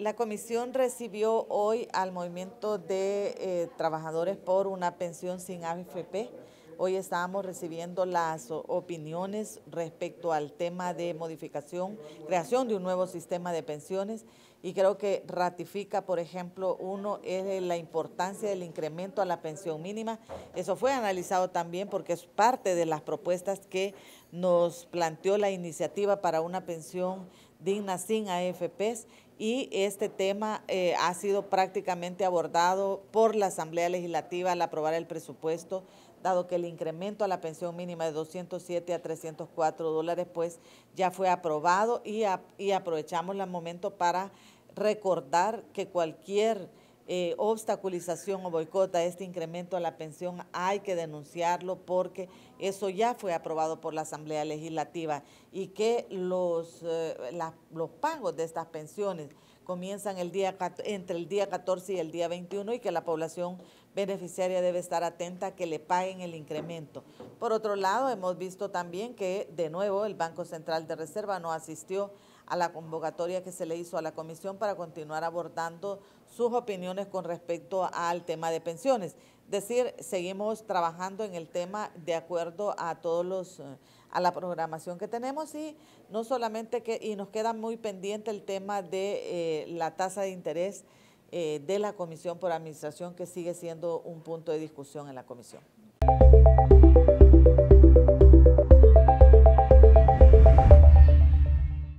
La comisión recibió hoy al movimiento de eh, trabajadores por una pensión sin AFP. Hoy estábamos recibiendo las opiniones respecto al tema de modificación, creación de un nuevo sistema de pensiones y creo que ratifica, por ejemplo, uno es la importancia del incremento a la pensión mínima. Eso fue analizado también porque es parte de las propuestas que nos planteó la iniciativa para una pensión digna sin AFPs y este tema eh, ha sido prácticamente abordado por la Asamblea Legislativa al aprobar el presupuesto, dado que el incremento a la pensión mínima de 207 a 304 dólares pues ya fue aprobado y aprovechamos el momento para recordar que cualquier eh, obstaculización o boicota a este incremento a la pensión, hay que denunciarlo porque eso ya fue aprobado por la Asamblea Legislativa y que los, eh, los pagos de estas pensiones comienzan el día, entre el día 14 y el día 21 y que la población beneficiaria debe estar atenta a que le paguen el incremento. Por otro lado, hemos visto también que de nuevo el Banco Central de Reserva no asistió a la convocatoria que se le hizo a la comisión para continuar abordando sus opiniones con respecto al tema de pensiones. Es decir, seguimos trabajando en el tema de acuerdo a todos los eh, a la programación que tenemos y no solamente que y nos queda muy pendiente el tema de eh, la tasa de interés eh, de la comisión por administración que sigue siendo un punto de discusión en la comisión.